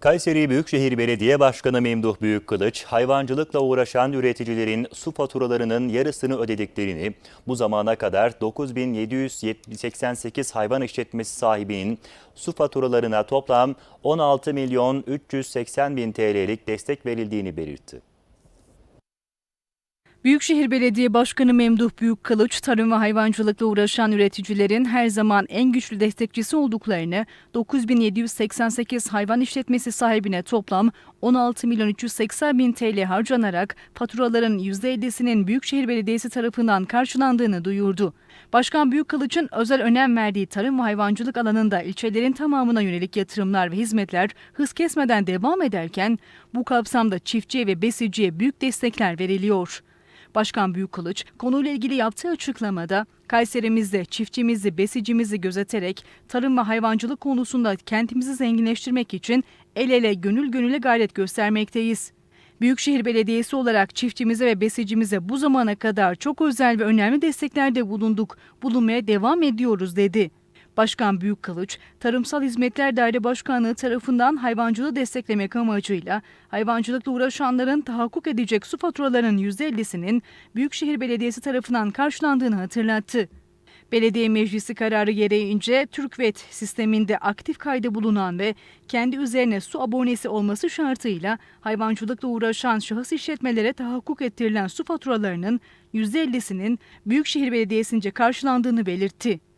Kayseri Büyükşehir Belediye Başkanı Memduh Büyükkılıç, hayvancılıkla uğraşan üreticilerin su faturalarının yarısını ödediklerini, bu zamana kadar 9788 hayvan işletmesi sahibinin su faturalarına toplam 16.380.000 TL'lik destek verildiğini belirtti. Büyükşehir Belediye Başkanı Memduh Büyükkılıç, tarım ve hayvancılıkla uğraşan üreticilerin her zaman en güçlü destekçisi olduklarını, 9788 hayvan işletmesi sahibine toplam 16 milyon 380 bin TL harcanarak faturaların %50'sinin Büyükşehir Belediyesi tarafından karşılandığını duyurdu. Başkan Büyükkılıç'ın özel önem verdiği tarım ve hayvancılık alanında ilçelerin tamamına yönelik yatırımlar ve hizmetler hız kesmeden devam ederken, bu kapsamda çiftçiye ve besiciye büyük destekler veriliyor. Başkan Büyükkılıç konuyla ilgili yaptığı açıklamada Kayserimizde çiftçimizi, besicimizi gözeterek tarım ve hayvancılık konusunda kentimizi zenginleştirmek için el ele gönül gönüle gayret göstermekteyiz. Büyükşehir Belediyesi olarak çiftçimize ve besicimize bu zamana kadar çok özel ve önemli desteklerde bulunduk, bulunmaya devam ediyoruz dedi. Başkan Büyük Büyükkılıç, Tarımsal Hizmetler Daire Başkanlığı tarafından hayvancılığı desteklemek amacıyla hayvancılıkla uğraşanların tahakkuk edecek su faturalarının %50'sinin Büyükşehir Belediyesi tarafından karşılandığını hatırlattı. Belediye meclisi kararı gereğince TürkVet sisteminde aktif kaydı bulunan ve kendi üzerine su abonesi olması şartıyla hayvancılıkla uğraşan şahıs işletmelere tahakkuk ettirilen su faturalarının %50'sinin Büyükşehir Belediyesi'nce karşılandığını belirtti.